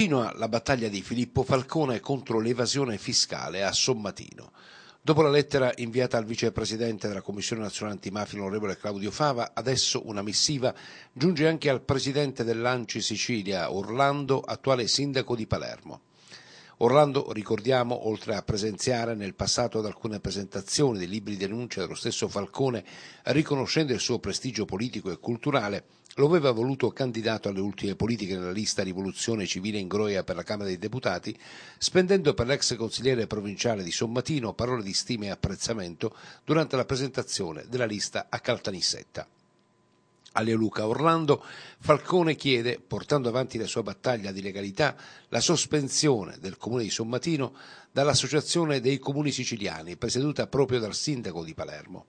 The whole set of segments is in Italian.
Continua la battaglia di Filippo Falcone contro l'evasione fiscale a Sommatino. Dopo la lettera inviata al vicepresidente della Commissione nazionale antimafia, l'onorevole Claudio Fava, adesso una missiva giunge anche al presidente dell'Anci Sicilia, Orlando, attuale sindaco di Palermo. Orlando, ricordiamo, oltre a presenziare nel passato ad alcune presentazioni dei libri di denuncia dello stesso Falcone, riconoscendo il suo prestigio politico e culturale, lo aveva voluto candidato alle ultime politiche nella lista Rivoluzione Civile in Groia per la Camera dei Deputati, spendendo per l'ex consigliere provinciale di Sommatino parole di stima e apprezzamento durante la presentazione della lista a Caltanissetta alle Luca Orlando, Falcone chiede, portando avanti la sua battaglia di legalità, la sospensione del comune di Sommatino dall'Associazione dei Comuni Siciliani, presieduta proprio dal sindaco di Palermo.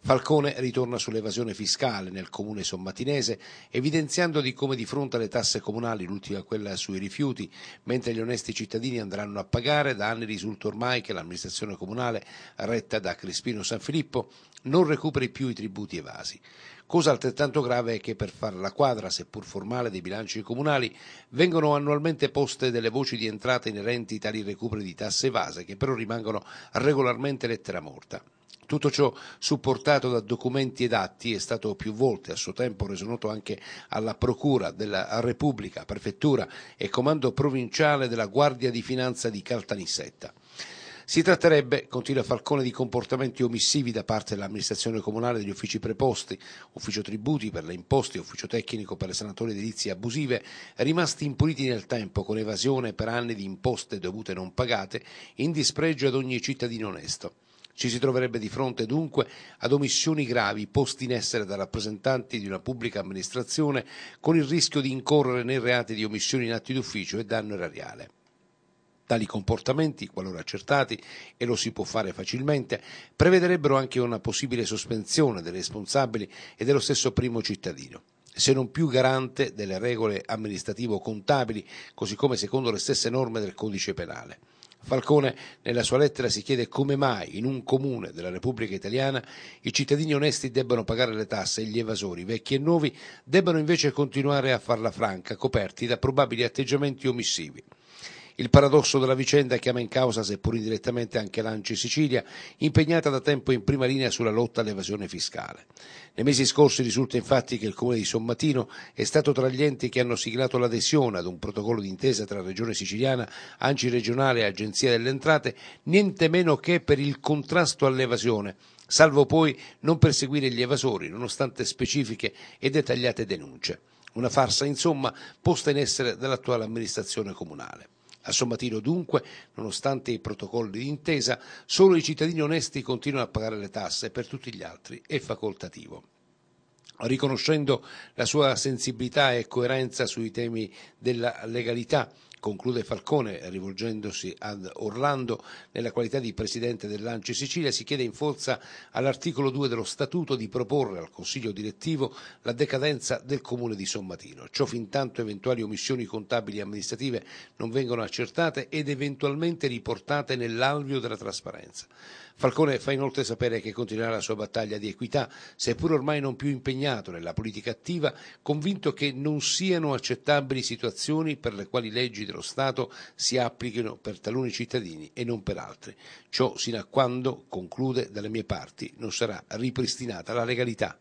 Falcone ritorna sull'evasione fiscale nel comune sommatinese, evidenziando di come di fronte alle tasse comunali, l'ultima quella sui rifiuti, mentre gli onesti cittadini andranno a pagare, da anni risulta ormai che l'amministrazione comunale, retta da Crispino San Filippo, non recuperi più i tributi evasi. Cosa altrettanto grave è che per fare la quadra, seppur formale, dei bilanci comunali vengono annualmente poste delle voci di entrata inerenti tali recuperi di tasse evase che però rimangono regolarmente lettera morta. Tutto ciò supportato da documenti ed atti è stato più volte a suo tempo reso noto anche alla Procura della Repubblica, Prefettura e Comando Provinciale della Guardia di Finanza di Caltanissetta. Si tratterebbe, continua Falcone, di comportamenti omissivi da parte dell'amministrazione comunale degli uffici preposti, ufficio tributi per le imposte, ufficio tecnico per le sanatorie edilizie abusive, rimasti impuniti nel tempo con evasione per anni di imposte dovute non pagate, in dispregio ad ogni cittadino onesto. Ci si troverebbe di fronte dunque ad omissioni gravi poste in essere da rappresentanti di una pubblica amministrazione con il rischio di incorrere nei reati di omissioni in atti d'ufficio e danno erariale. Tali comportamenti, qualora accertati, e lo si può fare facilmente, prevederebbero anche una possibile sospensione dei responsabili e dello stesso primo cittadino se non più garante delle regole amministrativo-contabili, così come secondo le stesse norme del codice penale. Falcone nella sua lettera si chiede come mai in un comune della Repubblica Italiana i cittadini onesti debbano pagare le tasse e gli evasori, vecchi e nuovi, debbano invece continuare a farla franca, coperti da probabili atteggiamenti omissivi. Il paradosso della vicenda chiama in causa, seppur indirettamente, anche l'Anci Sicilia, impegnata da tempo in prima linea sulla lotta all'evasione fiscale. Nei mesi scorsi risulta infatti che il Comune di Sommatino è stato tra gli enti che hanno siglato l'adesione ad un protocollo d'intesa tra Regione Siciliana, Anci Regionale e Agenzia delle Entrate, niente meno che per il contrasto all'evasione, salvo poi non perseguire gli evasori, nonostante specifiche e dettagliate denunce. Una farsa, insomma, posta in essere dall'attuale amministrazione comunale. A Sommatino dunque, nonostante i protocolli d'intesa, solo i cittadini onesti continuano a pagare le tasse, per tutti gli altri è facoltativo riconoscendo la sua sensibilità e coerenza sui temi della legalità Conclude Falcone rivolgendosi ad Orlando nella qualità di presidente dell'Anci Sicilia si chiede in forza all'articolo 2 dello statuto di proporre al consiglio direttivo la decadenza del comune di Sommatino. Ciò fintanto eventuali omissioni contabili e amministrative non vengono accertate ed eventualmente riportate nell'alveo della trasparenza. Falcone fa inoltre sapere che continuerà la sua battaglia di equità, seppur ormai non più impegnato nella politica attiva, convinto che non siano accettabili situazioni per le quali leggi dello Stato si applichino per taluni cittadini e non per altri. Ciò sino a quando, conclude dalle mie parti, non sarà ripristinata la legalità.